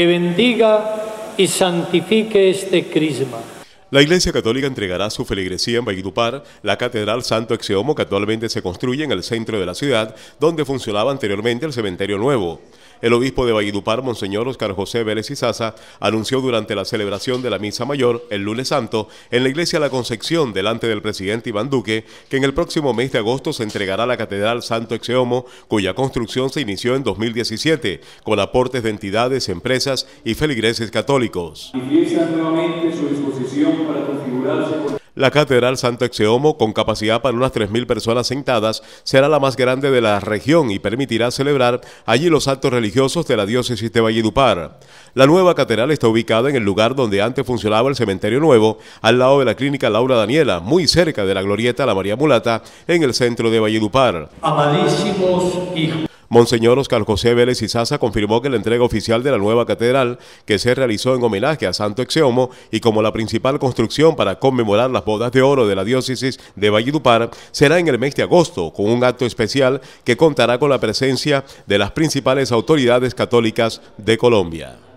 que bendiga y santifique este crisma la Iglesia Católica entregará su feligresía en Valledupar, la Catedral Santo Exeomo que actualmente se construye en el centro de la ciudad, donde funcionaba anteriormente el Cementerio Nuevo. El obispo de Valledupar, Monseñor Oscar José Vélez Sasa, anunció durante la celebración de la Misa Mayor, el lunes santo, en la Iglesia La Concepción, delante del presidente Iván Duque, que en el próximo mes de agosto se entregará la Catedral Santo Exeomo, cuya construcción se inició en 2017, con aportes de entidades, empresas y feligreses católicos la Catedral Santo Exeomo, con capacidad para unas 3.000 personas sentadas, será la más grande de la región y permitirá celebrar allí los actos religiosos de la diócesis de Valledupar. La nueva catedral está ubicada en el lugar donde antes funcionaba el Cementerio Nuevo, al lado de la Clínica Laura Daniela, muy cerca de la Glorieta La María Mulata, en el centro de Valledupar. Amadísimos hijos. Monseñor Oscar José Vélez Saza confirmó que la entrega oficial de la nueva catedral, que se realizó en homenaje a Santo Exeomo y como la principal construcción para conmemorar las bodas de oro de la diócesis de Valledupar, será en el mes de agosto, con un acto especial que contará con la presencia de las principales autoridades católicas de Colombia.